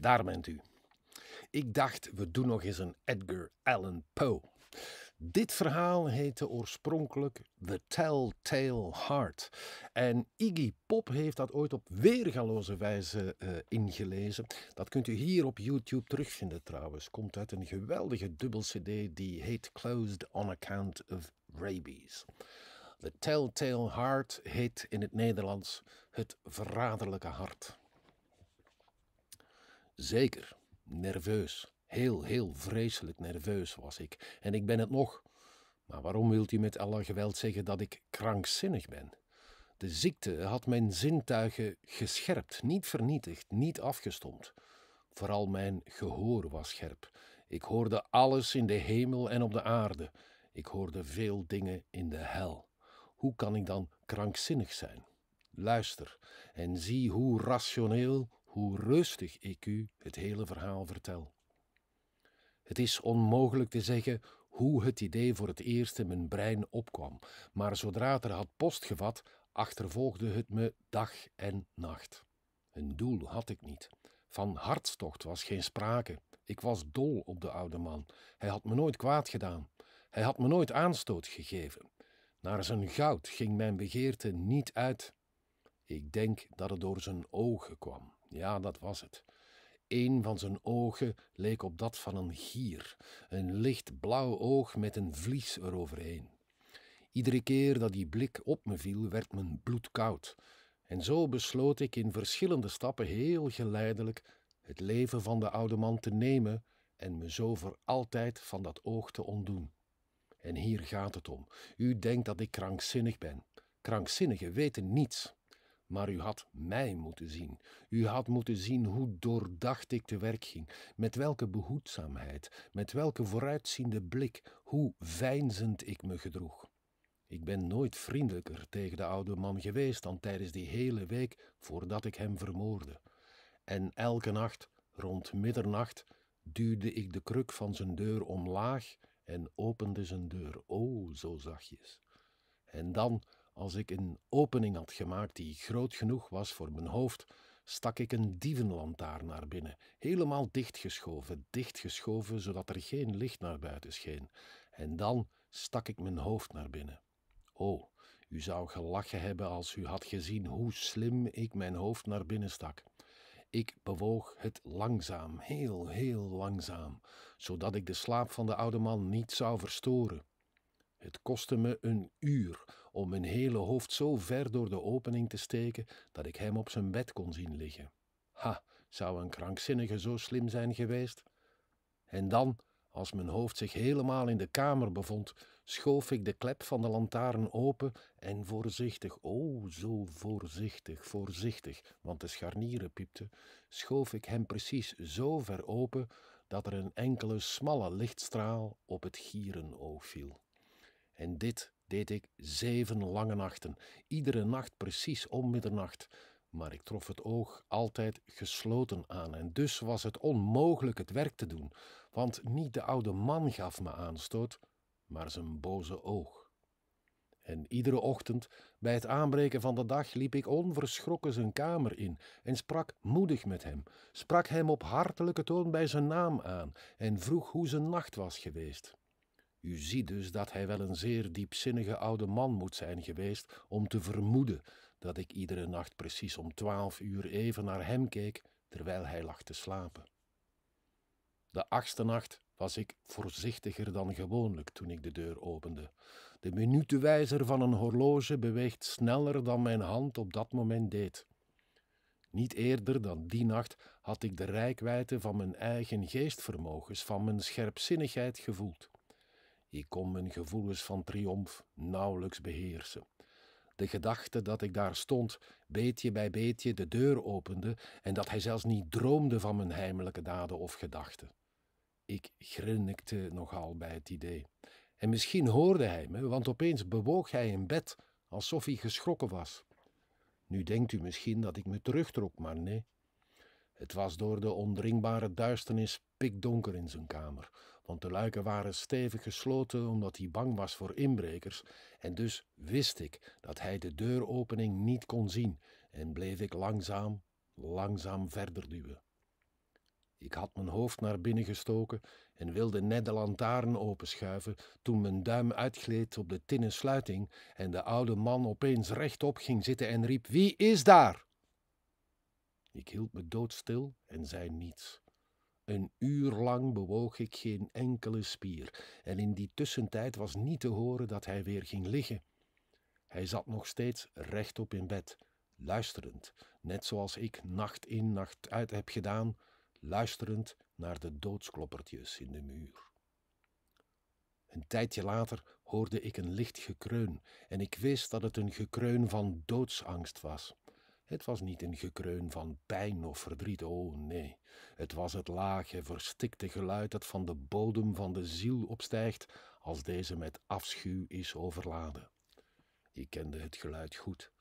Daar bent u. Ik dacht, we doen nog eens een Edgar Allan Poe. Dit verhaal heette oorspronkelijk The Telltale Heart. En Iggy Pop heeft dat ooit op weergaloze wijze eh, ingelezen. Dat kunt u hier op YouTube terugvinden trouwens. Komt uit een geweldige dubbel CD die heet Closed on Account of Rabies. The Telltale Heart heet in het Nederlands het verraderlijke hart. Zeker, nerveus. Heel, heel vreselijk nerveus was ik. En ik ben het nog. Maar waarom wilt u met alle geweld zeggen dat ik krankzinnig ben? De ziekte had mijn zintuigen gescherpt, niet vernietigd, niet afgestompt. Vooral mijn gehoor was scherp. Ik hoorde alles in de hemel en op de aarde. Ik hoorde veel dingen in de hel. Hoe kan ik dan krankzinnig zijn? Luister en zie hoe rationeel, hoe rustig ik u het hele verhaal vertel. Het is onmogelijk te zeggen hoe het idee voor het eerst in mijn brein opkwam, maar zodra het er had post postgevat, achtervolgde het me dag en nacht. Een doel had ik niet. Van hartstocht was geen sprake. Ik was dol op de oude man. Hij had me nooit kwaad gedaan. Hij had me nooit aanstoot gegeven. Naar zijn goud ging mijn begeerte niet uit. Ik denk dat het door zijn ogen kwam. Ja, dat was het. Een van zijn ogen leek op dat van een gier, een licht blauw oog met een vlies eroverheen. Iedere keer dat die blik op me viel, werd mijn bloed koud. En zo besloot ik in verschillende stappen heel geleidelijk het leven van de oude man te nemen en me zo voor altijd van dat oog te ontdoen. En hier gaat het om. U denkt dat ik krankzinnig ben. Krankzinnigen weten niets. Maar u had mij moeten zien. U had moeten zien hoe doordacht ik te werk ging, met welke behoedzaamheid, met welke vooruitziende blik, hoe veinzend ik me gedroeg. Ik ben nooit vriendelijker tegen de oude man geweest dan tijdens die hele week voordat ik hem vermoorde. En elke nacht, rond middernacht, duwde ik de kruk van zijn deur omlaag en opende zijn deur, o, oh, zo zachtjes. En dan als ik een opening had gemaakt die groot genoeg was voor mijn hoofd, stak ik een dievenlantaarn naar binnen, helemaal dichtgeschoven, dichtgeschoven zodat er geen licht naar buiten scheen. En dan stak ik mijn hoofd naar binnen. Oh, u zou gelachen hebben als u had gezien hoe slim ik mijn hoofd naar binnen stak. Ik bewoog het langzaam, heel, heel langzaam, zodat ik de slaap van de oude man niet zou verstoren. Het kostte me een uur om mijn hele hoofd zo ver door de opening te steken dat ik hem op zijn bed kon zien liggen. Ha, zou een krankzinnige zo slim zijn geweest? En dan, als mijn hoofd zich helemaal in de kamer bevond, schoof ik de klep van de lantaarn open en voorzichtig, o oh, zo voorzichtig, voorzichtig, want de scharnieren piepten, schoof ik hem precies zo ver open dat er een enkele smalle lichtstraal op het gieren viel. En dit deed ik zeven lange nachten, iedere nacht precies om middernacht. Maar ik trof het oog altijd gesloten aan en dus was het onmogelijk het werk te doen, want niet de oude man gaf me aanstoot, maar zijn boze oog. En iedere ochtend, bij het aanbreken van de dag, liep ik onverschrokken zijn kamer in en sprak moedig met hem, sprak hem op hartelijke toon bij zijn naam aan en vroeg hoe zijn nacht was geweest. U ziet dus dat hij wel een zeer diepzinnige oude man moet zijn geweest om te vermoeden dat ik iedere nacht precies om twaalf uur even naar hem keek terwijl hij lag te slapen. De achtste nacht was ik voorzichtiger dan gewoonlijk toen ik de deur opende. De minutenwijzer van een horloge beweegt sneller dan mijn hand op dat moment deed. Niet eerder dan die nacht had ik de rijkwijde van mijn eigen geestvermogens, van mijn scherpzinnigheid gevoeld. Ik kon mijn gevoelens van triomf nauwelijks beheersen. De gedachte dat ik daar stond, beetje bij beetje de deur opende en dat hij zelfs niet droomde van mijn heimelijke daden of gedachten. Ik grinnikte nogal bij het idee. En misschien hoorde hij me, want opeens bewoog hij in bed alsof hij geschrokken was. Nu denkt u misschien dat ik me terugtrok, maar nee, het was door de ondringbare duisternis pikdonker in zijn kamer, want de luiken waren stevig gesloten omdat hij bang was voor inbrekers, en dus wist ik dat hij de deuropening niet kon zien en bleef ik langzaam, langzaam verder duwen. Ik had mijn hoofd naar binnen gestoken en wilde net de lantaarn openschuiven toen mijn duim uitgleed op de tinnen sluiting en de oude man opeens rechtop ging zitten en riep: Wie is daar? Ik hield me doodstil en zei niets. Een uur lang bewoog ik geen enkele spier, en in die tussentijd was niet te horen dat hij weer ging liggen. Hij zat nog steeds rechtop in bed, luisterend, net zoals ik nacht in nacht uit heb gedaan, luisterend naar de doodskloppertjes in de muur. Een tijdje later hoorde ik een licht gekreun en ik wist dat het een gekreun van doodsangst was. Het was niet een gekreun van pijn of verdriet, oh nee. Het was het lage, verstikte geluid dat van de bodem van de ziel opstijgt als deze met afschuw is overladen. Ik kende het geluid goed.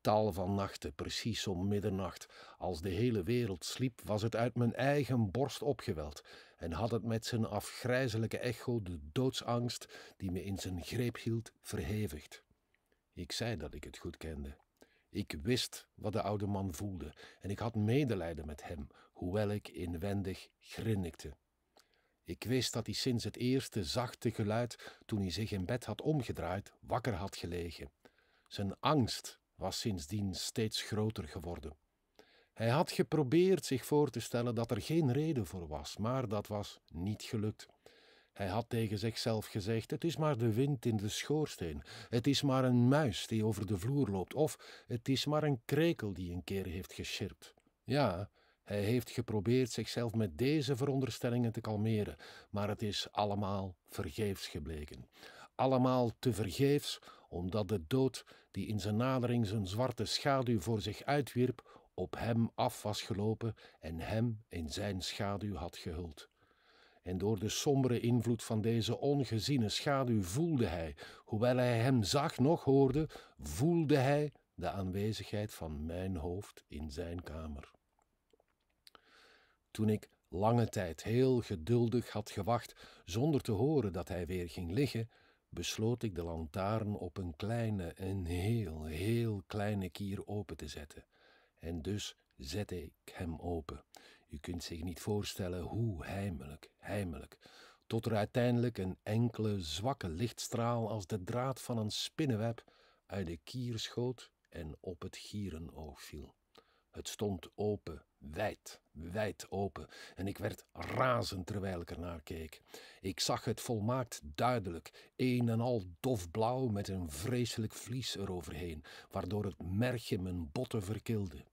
Tal van nachten, precies om middernacht, als de hele wereld sliep, was het uit mijn eigen borst opgeweld en had het met zijn afgrijzelijke echo de doodsangst die me in zijn greep hield verhevigd. Ik zei dat ik het goed kende. Ik wist wat de oude man voelde en ik had medelijden met hem, hoewel ik inwendig grinnikte. Ik wist dat hij sinds het eerste zachte geluid, toen hij zich in bed had omgedraaid, wakker had gelegen. Zijn angst was sindsdien steeds groter geworden. Hij had geprobeerd zich voor te stellen dat er geen reden voor was, maar dat was niet gelukt. Hij had tegen zichzelf gezegd: Het is maar de wind in de schoorsteen. Het is maar een muis die over de vloer loopt. Of het is maar een krekel die een keer heeft geschirpt. Ja, hij heeft geprobeerd zichzelf met deze veronderstellingen te kalmeren, maar het is allemaal vergeefs gebleken. Allemaal te vergeefs, omdat de dood, die in zijn nadering zijn zwarte schaduw voor zich uitwierp, op hem af was gelopen en hem in zijn schaduw had gehuld en door de sombere invloed van deze ongeziene schaduw voelde hij, hoewel hij hem zag nog hoorde, voelde hij de aanwezigheid van mijn hoofd in zijn kamer. Toen ik lange tijd heel geduldig had gewacht zonder te horen dat hij weer ging liggen, besloot ik de lantaarn op een kleine en heel, heel kleine kier open te zetten. En dus zette ik hem open. U kunt zich niet voorstellen hoe heimelijk tot er uiteindelijk een enkele zwakke lichtstraal als de draad van een spinnenweb uit de kier schoot en op het gierenoog viel. Het stond open, wijd, wijd open, en ik werd razend terwijl ik ernaar keek. Ik zag het volmaakt duidelijk, een en al dofblauw met een vreselijk vlies eroverheen, waardoor het merkje mijn botten verkilde.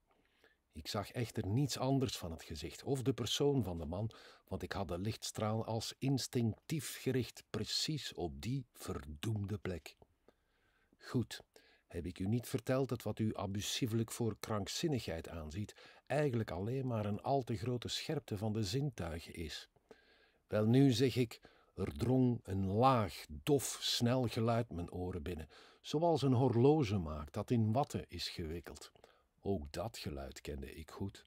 Ik zag echter niets anders van het gezicht of de persoon van de man, want ik had de lichtstraal als instinctief gericht precies op die verdoemde plek. Goed, heb ik u niet verteld dat wat u abusievelijk voor krankzinnigheid aanziet, eigenlijk alleen maar een al te grote scherpte van de zintuigen is? Wel nu zeg ik, er drong een laag, dof, snel geluid mijn oren binnen, zoals een horloge maakt dat in watten is gewikkeld. Ook dat geluid kende ik goed.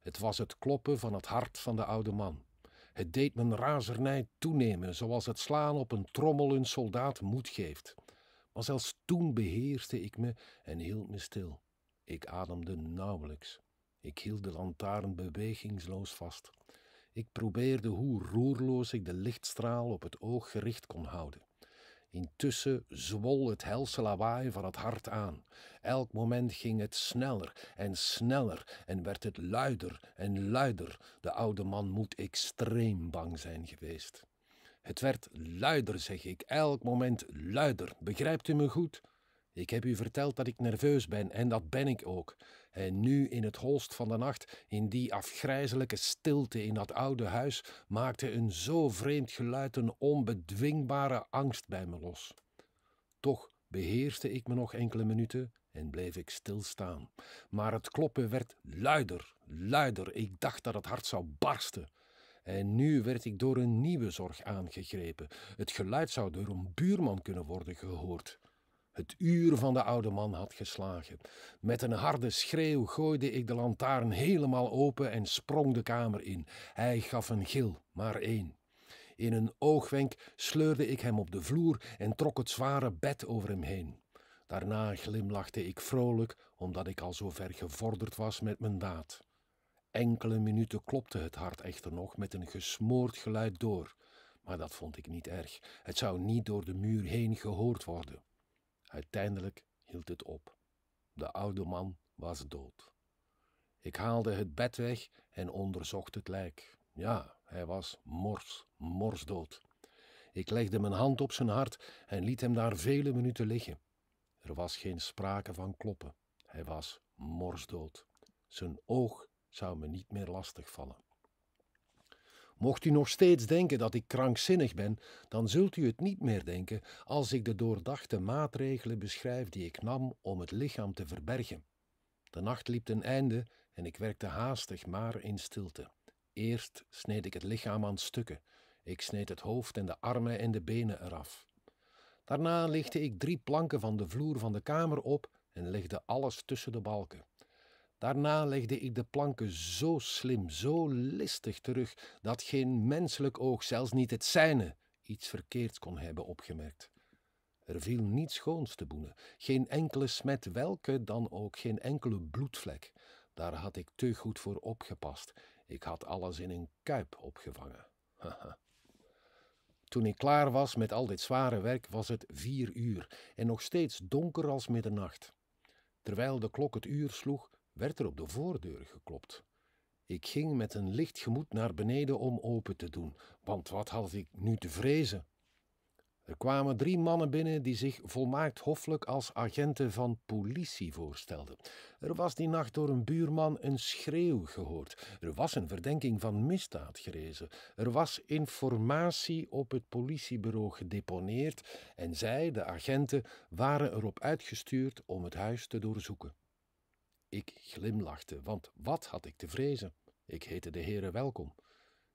Het was het kloppen van het hart van de oude man. Het deed mijn razernij toenemen, zoals het slaan op een trommel een soldaat moed geeft. Maar zelfs toen beheerste ik me en hield me stil. Ik ademde nauwelijks. Ik hield de lantaarn bewegingsloos vast. Ik probeerde hoe roerloos ik de lichtstraal op het oog gericht kon houden. Intussen zwol het helse lawaai van het hart aan. Elk moment ging het sneller en sneller en werd het luider en luider. De oude man moet extreem bang zijn geweest. Het werd luider, zeg ik, elk moment luider. Begrijpt u me goed? Ik heb u verteld dat ik nerveus ben en dat ben ik ook. En eh, nu in het holst van de nacht, in die afgrijzelijke stilte in dat oude huis, maakte een zo vreemd geluid een onbedwingbare angst bij me los. Toch beheerste ik me nog enkele minuten en bleef ik stilstaan. Maar het kloppen werd luider, luider. Ik dacht dat het hart zou barsten. En nu werd ik door een nieuwe zorg aangegrepen. Het geluid zou door een buurman kunnen worden gehoord. Het uur van de oude man had geslagen. Met een harde schreeuw gooide ik de lantaarn helemaal open en sprong de kamer in. Hij gaf een gil, maar één. In een oogwenk sleurde ik hem op de vloer en trok het zware bed over hem heen. Daarna glimlachte ik vrolijk, omdat ik al zo ver gevorderd was met mijn daad. Enkele minuten klopte het hart echter nog met een gesmoord geluid door, maar dat vond ik niet erg. Het zou niet door de muur heen gehoord worden. Uiteindelijk hield het op. De oude man was dood. Ik haalde het bed weg en onderzocht het lijk. Ja, hij was mors, morsdood. Ik legde mijn hand op zijn hart en liet hem daar vele minuten liggen. Er was geen sprake van kloppen. Hij was morsdood. Zijn oog zou me niet meer lastig vallen. Mocht u nog steeds denken dat ik krankzinnig ben, dan zult u het niet meer denken als ik de doordachte maatregelen beschrijf die ik nam om het lichaam te verbergen. De nacht liep ten einde en ik werkte haastig, maar in stilte. Eerst sneed ik het lichaam aan stukken. Ik sneed het hoofd en de armen en de benen eraf. Daarna lichtte ik drie planken van de vloer van de kamer op en legde alles tussen de balken. Daarna legde ik de planken zo slim, zo listig terug, dat geen menselijk oog, zelfs niet het zijne, iets verkeerds kon hebben opgemerkt. Er viel niets schoons te boenen, geen enkele smet, welke dan ook, geen enkele bloedvlek. Daar had ik te goed voor opgepast. Ik had alles in een kuip opgevangen. Toen ik klaar was met al dit zware werk, was het vier uur en nog steeds donker als middernacht. Terwijl de klok het uur sloeg, werd er op de voordeur geklopt. Ik ging met een licht gemoed naar beneden om open te doen, want wat had ik nu te vrezen? Er kwamen drie mannen binnen die zich volmaakt hoffelijk als agenten van politie voorstelden. Er was die nacht door een buurman een schreeuw gehoord. Er was een verdenking van misdaad gerezen. Er was informatie op het politiebureau gedeponeerd en zij, de agenten, waren erop uitgestuurd om het huis te doorzoeken. Ik glimlachte, want wat had ik te vrezen? Ik heette de heren welkom.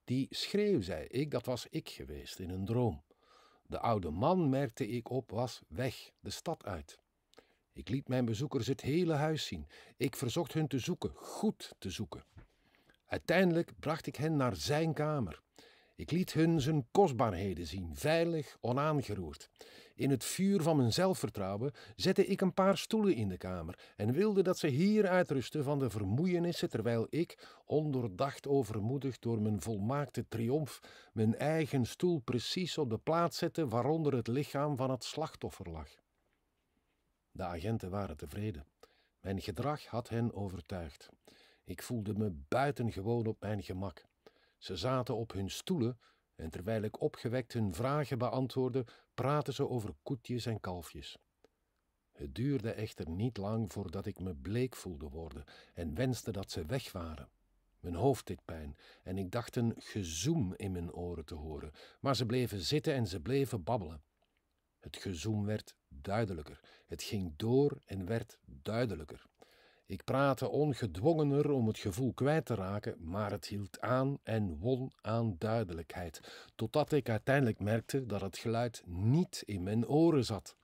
Die schreeuw, zei ik, dat was ik geweest in een droom. De oude man, merkte ik op, was weg, de stad uit. Ik liet mijn bezoekers het hele huis zien. Ik verzocht hun te zoeken, goed te zoeken. Uiteindelijk bracht ik hen naar zijn kamer. Ik liet hun zijn kostbaarheden zien, veilig, onaangeroerd. In het vuur van mijn zelfvertrouwen zette ik een paar stoelen in de kamer en wilde dat ze hier uitrusten van de vermoeienissen, terwijl ik, onderdacht overmoedigd door mijn volmaakte triomf, mijn eigen stoel precies op de plaats zette waaronder het lichaam van het slachtoffer lag. De agenten waren tevreden. Mijn gedrag had hen overtuigd. Ik voelde me buitengewoon op mijn gemak. Ze zaten op hun stoelen en terwijl ik opgewekt hun vragen beantwoordde, praten ze over koetjes en kalfjes. Het duurde echter niet lang voordat ik me bleek voelde worden en wenste dat ze weg waren. Mijn hoofd deed pijn en ik dacht een gezoem in mijn oren te horen, maar ze bleven zitten en ze bleven babbelen. Het gezoem werd duidelijker, het ging door en werd duidelijker. Ik praatte ongedwongener om het gevoel kwijt te raken, maar het hield aan en won aan duidelijkheid, totdat ik uiteindelijk merkte dat het geluid niet in mijn oren zat.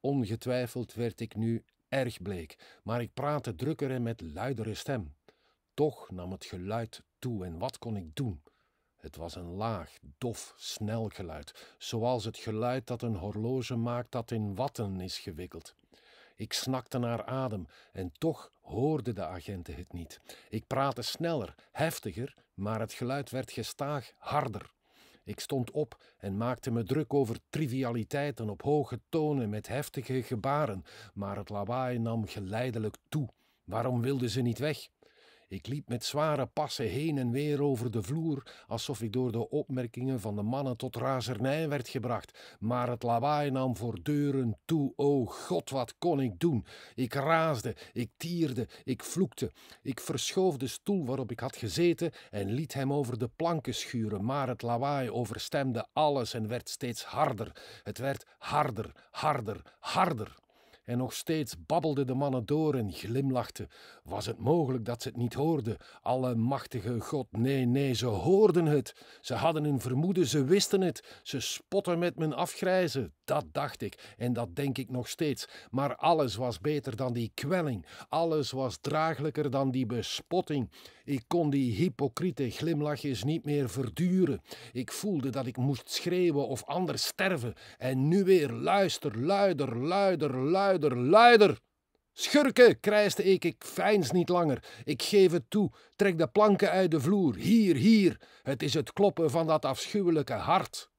Ongetwijfeld werd ik nu erg bleek, maar ik praatte drukker en met luidere stem. Toch nam het geluid toe en wat kon ik doen? Het was een laag, dof, snel geluid, zoals het geluid dat een horloge maakt dat in watten is gewikkeld. Ik snakte naar adem en toch hoorden de agenten het niet. Ik praatte sneller, heftiger, maar het geluid werd gestaag harder. Ik stond op en maakte me druk over trivialiteiten op hoge tonen met heftige gebaren, maar het lawaai nam geleidelijk toe. Waarom wilden ze niet weg? Ik liep met zware passen heen en weer over de vloer, alsof ik door de opmerkingen van de mannen tot razernij werd gebracht. Maar het lawaai nam voor deuren toe. O oh god, wat kon ik doen? Ik raasde, ik tierde, ik vloekte. Ik verschoof de stoel waarop ik had gezeten en liet hem over de planken schuren. Maar het lawaai overstemde alles en werd steeds harder. Het werd harder, harder, harder. En nog steeds babbelden de mannen door en glimlachten. Was het mogelijk dat ze het niet hoorden? Allemachtige God, nee, nee, ze hoorden het. Ze hadden een vermoeden, ze wisten het. Ze spotten met mijn afgrijzen. Dat dacht ik en dat denk ik nog steeds. Maar alles was beter dan die kwelling. Alles was draaglijker dan die bespotting. Ik kon die hypocriete glimlachjes niet meer verduren. Ik voelde dat ik moest schreeuwen of anders sterven. En nu weer luister, luider, luider, luider, luider. Schurken, krijste ik, ik veins niet langer. Ik geef het toe, trek de planken uit de vloer. Hier, hier, het is het kloppen van dat afschuwelijke hart.